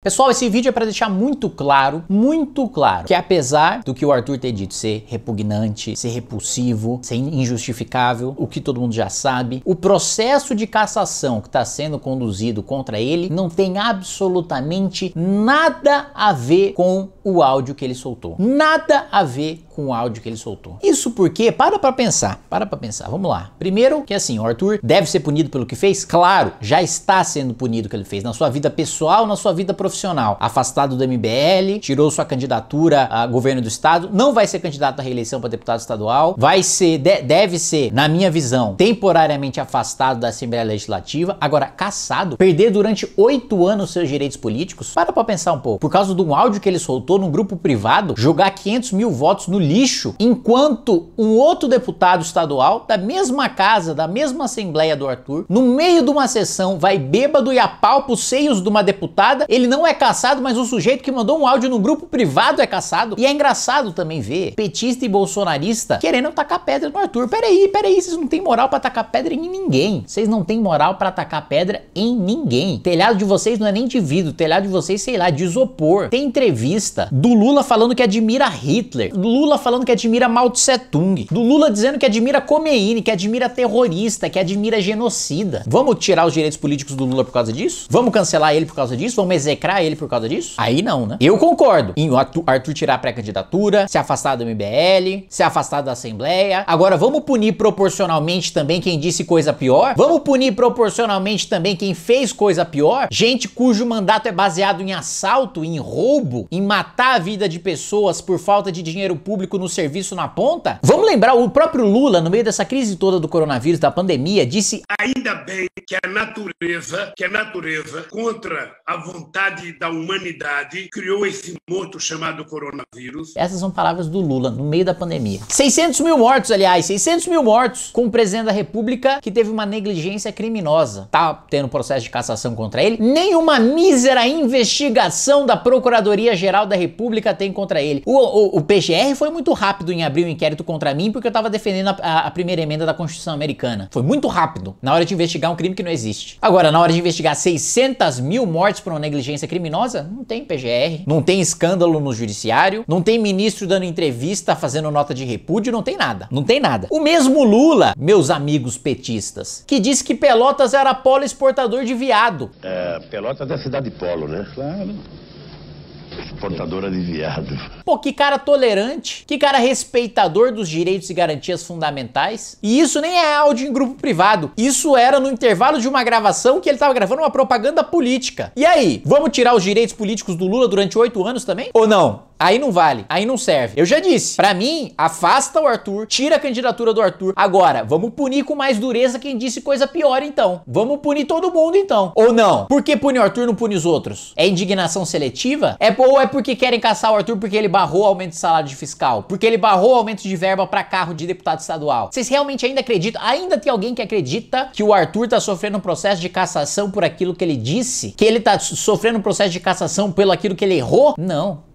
Pessoal, esse vídeo é para deixar muito claro, muito claro, que apesar do que o Arthur ter dito ser repugnante, ser repulsivo, ser injustificável, o que todo mundo já sabe, o processo de cassação que está sendo conduzido contra ele não tem absolutamente nada a ver com o áudio que ele soltou. Nada a ver com o áudio que ele soltou. Isso porque, para pra pensar, para pra pensar, vamos lá. Primeiro, que assim, o Arthur deve ser punido pelo que fez? Claro, já está sendo punido pelo que ele fez, na sua vida pessoal, na sua vida profissional. Afastado do MBL, tirou sua candidatura a governo do estado, não vai ser candidato à reeleição para deputado estadual, vai ser, de, deve ser, na minha visão, temporariamente afastado da Assembleia Legislativa, agora caçado, perder durante oito anos seus direitos políticos, para pra pensar um pouco. Por causa de um áudio que ele soltou num grupo privado, jogar 500 mil votos no lixo, enquanto um outro deputado estadual da mesma casa, da mesma Assembleia do Arthur, no meio de uma sessão, vai bêbado e apalpa os seios de uma deputada. Ele não é caçado, mas o sujeito que mandou um áudio no grupo privado é caçado. E é engraçado também ver petista e bolsonarista querendo tacar pedra no Arthur. Peraí, peraí, vocês não têm moral para tacar pedra em ninguém. Vocês não têm moral para tacar pedra em ninguém. O telhado de vocês não é nem de vidro, telhado de vocês, sei lá, de isopor. Tem entrevista do Lula falando que admira Hitler. Lula falando que admira Mao Tse Tung, do Lula dizendo que admira Khomeini, que admira terrorista, que admira genocida. Vamos tirar os direitos políticos do Lula por causa disso? Vamos cancelar ele por causa disso? Vamos execrar ele por causa disso? Aí não, né? Eu concordo em Arthur, Arthur tirar a pré-candidatura, se afastar do MBL, se afastar da Assembleia. Agora, vamos punir proporcionalmente também quem disse coisa pior? Vamos punir proporcionalmente também quem fez coisa pior? Gente cujo mandato é baseado em assalto, em roubo, em matar a vida de pessoas por falta de dinheiro público público no serviço na ponta? Vamos lembrar, o próprio Lula, no meio dessa crise toda do coronavírus, da pandemia, disse: Ainda bem que a natureza, que a natureza, contra a vontade da humanidade, criou esse morto chamado coronavírus. Essas são palavras do Lula, no meio da pandemia. 600 mil mortos, aliás, 600 mil mortos com o presidente da República que teve uma negligência criminosa. Tá tendo processo de cassação contra ele. Nenhuma mísera investigação da Procuradoria-Geral da República tem contra ele. O, o, o PGR foi foi muito rápido em abrir o um inquérito contra mim porque eu tava defendendo a, a, a, primeira emenda da Constituição Americana. Foi muito rápido na hora de investigar um crime que não existe. Agora, na hora de investigar 600 mil mortes por uma negligência criminosa, não tem PGR, não tem escândalo no judiciário, não tem ministro dando entrevista fazendo nota de repúdio, não tem nada. Não tem nada. O mesmo Lula, meus amigos petistas, que disse que Pelotas era polo exportador de viado. É, Pelotas é a cidade de polo, né? Claro. Exportadora de viado. Pô, que cara tolerante, que cara respeitador dos direitos e garantias fundamentais. E isso nem é áudio em grupo privado. Isso era no intervalo de uma gravação que ele estava gravando uma propaganda política. E aí, vamos tirar os direitos políticos do Lula durante oito anos também? Ou não? Aí não vale, aí não serve. Eu já disse, para mim, afasta o Arthur, tira a candidatura do Arthur. Agora, vamos punir com mais dureza quem disse coisa pior, então. Vamos punir todo mundo, então. Ou não? Por que pune o Arthur e não pune os outros? É indignação seletiva? É, ou é porque querem caçar o Arthur porque ele barrou aumento de salário de fiscal, porque ele barrou aumento de verba para carro de deputado estadual. Vocês realmente ainda acreditam? Ainda tem alguém que acredita que o Arthur tá sofrendo um processo de cassação por aquilo que ele disse? Que ele tá sofrendo um processo de cassação pelo aquilo que ele errou? Não.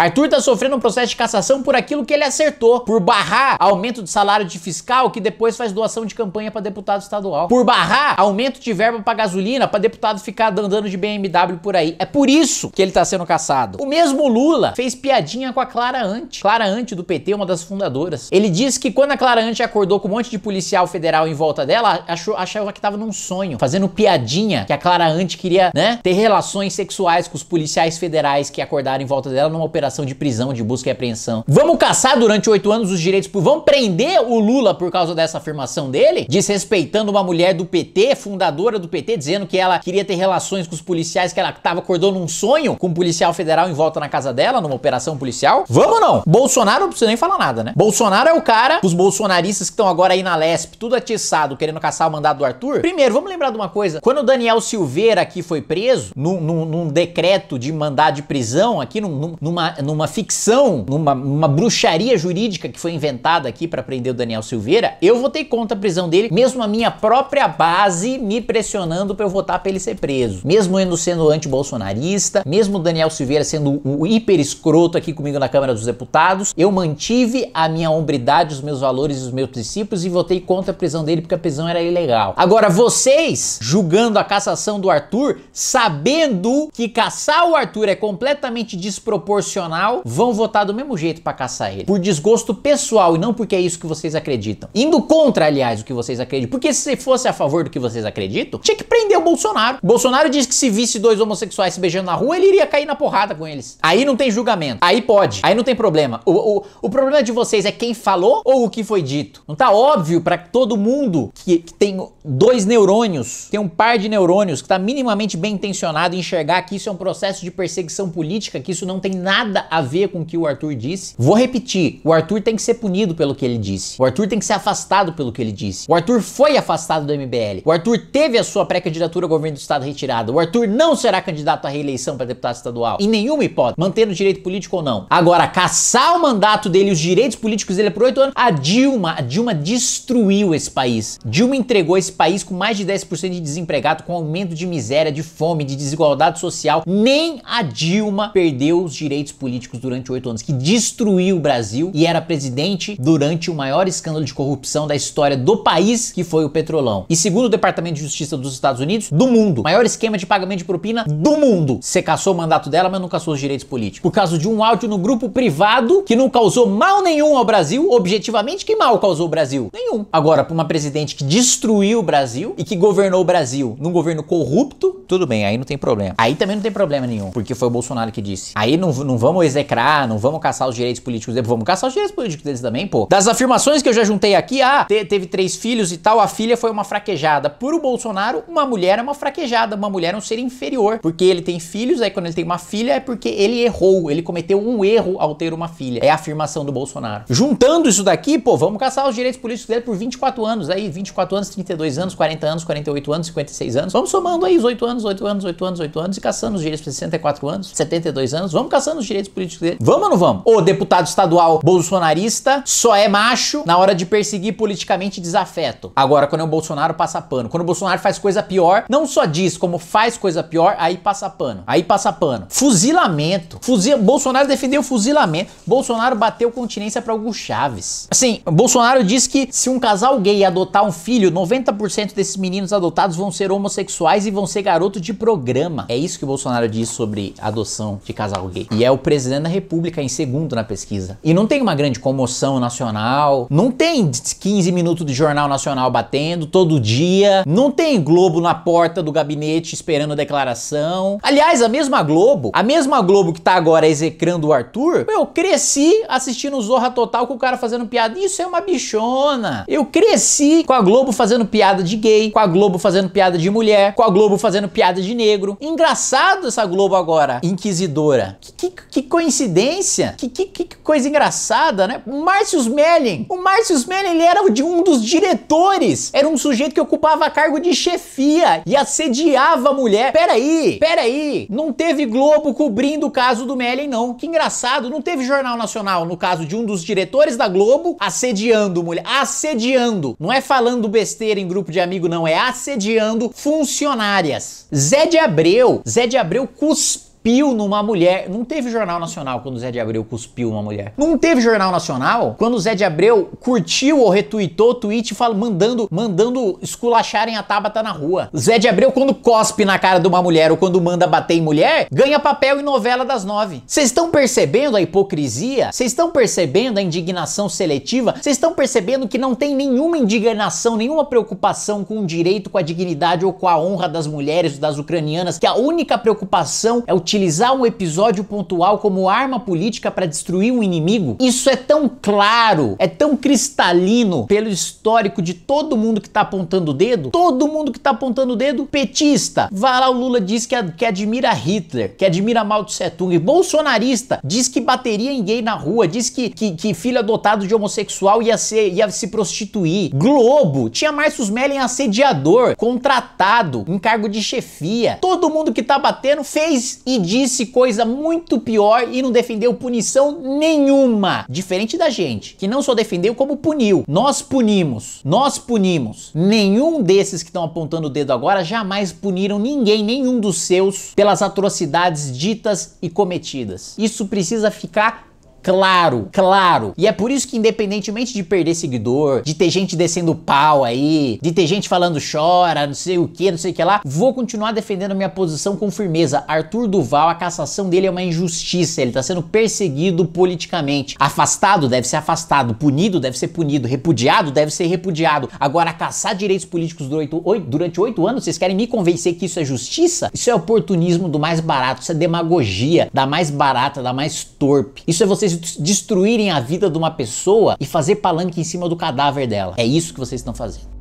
Arthur tá sofrendo um processo de cassação por aquilo que ele acertou, por barrar aumento de salário de fiscal que depois faz doação de campanha para deputado estadual, por barrar aumento de verba para gasolina para deputado ficar andando de BMW por aí. É por isso que ele tá sendo cassado. O mesmo Lula fez piadinha com a Clara Ante, Clara Ante do PT, uma das fundadoras. Ele disse que quando a Clara Ante acordou com um monte de policial federal em volta dela, achou, achava que tava num sonho, fazendo piadinha que a Clara Ante queria, né, ter relações sexuais com os policiais federais que acordaram em volta dela numa operação de prisão, de busca e apreensão. Vamos caçar durante oito anos os direitos por. Vamos prender o Lula por causa dessa afirmação dele? Desrespeitando uma mulher do PT, fundadora do PT, dizendo que ela queria ter relações com os policiais, que ela tava acordando num sonho com um policial federal em volta na casa dela, numa operação policial? Vamos ou não? Bolsonaro não precisa nem falar nada, né? Bolsonaro é o cara, os bolsonaristas que estão agora aí na Lesp, tudo atiçado, querendo caçar o mandado do Arthur. Primeiro, vamos lembrar de uma coisa. Quando o Daniel Silveira aqui foi preso, num, num, num decreto de mandado de prisão, aqui num, numa numa, ficção, numa, numa bruxaria jurídica que foi inventada aqui para prender o Daniel Silveira, eu votei contra a prisão dele, mesmo a minha própria base me pressionando para eu votar para ele ser preso. Mesmo eu sendo anti-bolsonarista, mesmo o Daniel Silveira sendo o hiper escroto aqui comigo na Câmara dos Deputados, eu mantive a minha hombridade, os meus valores e os meus princípios e votei contra a prisão dele porque a prisão era ilegal. Agora, vocês julgando a cassação do Arthur, sabendo que caçar o Arthur é completamente desproporcional vão votar do mesmo jeito para caçar ele. Por desgosto pessoal e não porque é isso que vocês acreditam. Indo contra, aliás, o que vocês acreditam. Porque se fosse a favor do que vocês acreditam, tinha que prender o Bolsonaro. O Bolsonaro disse que se visse dois homossexuais se beijando na rua, ele iria cair na porrada com eles. Aí não tem julgamento. Aí pode. Aí não tem problema. O, o, o problema de vocês é quem falou ou o que foi dito. Não tá óbvio para todo mundo que, que, tem dois neurônios, tem um par de neurônios que tá minimamente bem intencionado enxergar que isso é um processo de perseguição política, que isso não tem nada nada a ver com o que o Arthur disse. Vou repetir, o Arthur tem que ser punido pelo que ele disse. O Arthur tem que ser afastado pelo que ele disse. O Arthur foi afastado do MBL. O Arthur teve a sua pré-candidatura ao governo do estado retirada. O Arthur não será candidato à reeleição para deputado estadual. Em nenhuma hipótese, mantendo o direito político ou não. Agora, caçar o mandato dele, os direitos políticos dele é por oito anos. A Dilma, a Dilma destruiu esse país. Dilma entregou esse país com mais de 10% de desempregado, com aumento de miséria, de fome, de desigualdade social. Nem a Dilma perdeu os direitos políticos durante oito anos, que destruiu o Brasil e era presidente durante o maior escândalo de corrupção da história do país, que foi o Petrolão. E segundo o Departamento de Justiça dos Estados Unidos, do mundo, maior esquema de pagamento de propina do mundo. Você caçou o mandato dela, mas não caçou os direitos políticos. Por causa de um áudio no grupo privado que não causou mal nenhum ao Brasil, objetivamente, que mal causou o Brasil? Nenhum. Agora, para uma presidente que destruiu o Brasil e que governou o Brasil num governo corrupto, tudo bem, aí não tem problema. Aí também não tem problema nenhum, porque foi o Bolsonaro que disse. Aí não, não vamos execrar, não vamos caçar os direitos políticos deles, vamos caçar os direitos políticos deles também, pô. Das afirmações que eu já juntei aqui, ah, te, teve três filhos e tal, a filha foi uma fraquejada. Por o Bolsonaro, uma mulher é uma fraquejada, uma mulher é um ser inferior, porque ele tem filhos, aí quando ele tem uma filha é porque ele errou, ele cometeu um erro ao ter uma filha. É a afirmação do Bolsonaro. Juntando isso daqui, pô, vamos caçar os direitos políticos dele por 24 anos, aí 24 anos, 32 anos, 40 anos, 48 anos, 56 anos. Vamos somando aí os 8 anos anos, 8 anos, 8 anos, 8 anos e caçando os direitos para 64 anos, 72 anos. Vamos caçando os direitos políticos dele. Vamos ou não vamos? O deputado estadual bolsonarista só é macho na hora de perseguir politicamente desafeto. Agora, quando é o Bolsonaro, passa pano. Quando o Bolsonaro faz coisa pior, não só diz como faz coisa pior, aí passa pano. Aí passa pano. Fuzilamento. Fuzil... Bolsonaro defendeu fuzilamento. Bolsonaro bateu continência para Hugo Chaves. Assim, Bolsonaro diz que se um casal gay adotar um filho, 90% desses meninos adotados vão ser homossexuais e vão ser garotos garoto de programa. É isso que o Bolsonaro diz sobre adoção de casal gay. E é o presidente da República em segundo na pesquisa. E não tem uma grande comoção nacional, não tem 15 minutos de jornal nacional batendo todo dia, não tem Globo na porta do gabinete esperando a declaração. Aliás, a mesma Globo, a mesma Globo que tá agora execrando o Arthur, eu cresci assistindo Zorra Total com o cara fazendo piada. Isso é uma bichona. Eu cresci com a Globo fazendo piada de gay, com a Globo fazendo piada de mulher, com a Globo fazendo piada piada de negro. Engraçado essa Globo agora, inquisidora. Que, que, que coincidência, que, que, que, coisa engraçada, né? Márcio Smelling. O Márcio Smelling ele era de um dos diretores. Era um sujeito que ocupava cargo de chefia e assediava a mulher. Peraí, peraí. Não teve Globo cobrindo o caso do Mellen, não. Que engraçado, não teve Jornal Nacional no caso de um dos diretores da Globo assediando mulher. Assediando. Não é falando besteira em grupo de amigo, não. É assediando funcionárias. Zé de Abreu. Zé de Abreu cuspiu cuspiu numa mulher. Não teve Jornal Nacional quando o Zé de Abreu cuspiu uma mulher. Não teve Jornal Nacional quando o Zé de Abreu curtiu ou retuitou o tweet fala, mandando, mandando esculacharem a Tabata na rua. Zé de Abreu, quando cospe na cara de uma mulher ou quando manda bater em mulher, ganha papel em novela das nove. Vocês estão percebendo a hipocrisia? Vocês estão percebendo a indignação seletiva? Vocês estão percebendo que não tem nenhuma indignação, nenhuma preocupação com o direito, com a dignidade ou com a honra das mulheres, das ucranianas, que a única preocupação é o utilizar um episódio pontual como arma política para destruir um inimigo, isso é tão claro, é tão cristalino pelo histórico de todo mundo que está apontando o dedo, todo mundo que está apontando o dedo, petista. Vai lá, o Lula diz que, que admira Hitler, que admira Mao Tse Tung, bolsonarista, diz que bateria em gay na rua, diz que, que, que filho adotado de homossexual ia, ser, ia se prostituir. Globo, tinha Marcius Mellen assediador, contratado, em cargo de chefia. Todo mundo que tá batendo fez e disse coisa muito pior e não defendeu punição nenhuma. Diferente da gente, que não só defendeu, como puniu. Nós punimos. Nós punimos. Nenhum desses que estão apontando o dedo agora jamais puniram ninguém, nenhum dos seus, pelas atrocidades ditas e cometidas. Isso precisa ficar Claro, claro. E é por isso que, independentemente de perder seguidor, de ter gente descendo pau aí, de ter gente falando chora, não sei o que, não sei o que lá, vou continuar defendendo a minha posição com firmeza. Arthur Duval, a cassação dele é uma injustiça. Ele tá sendo perseguido politicamente. Afastado deve ser afastado, punido deve ser punido, repudiado deve ser repudiado. Agora, caçar direitos políticos durante oito anos, vocês querem me convencer que isso é justiça? Isso é oportunismo do mais barato, isso é demagogia da mais barata, da mais torpe. Isso é vocês vocês destruírem a vida de uma pessoa e fazer palanque em cima do cadáver dela. É isso que vocês estão fazendo.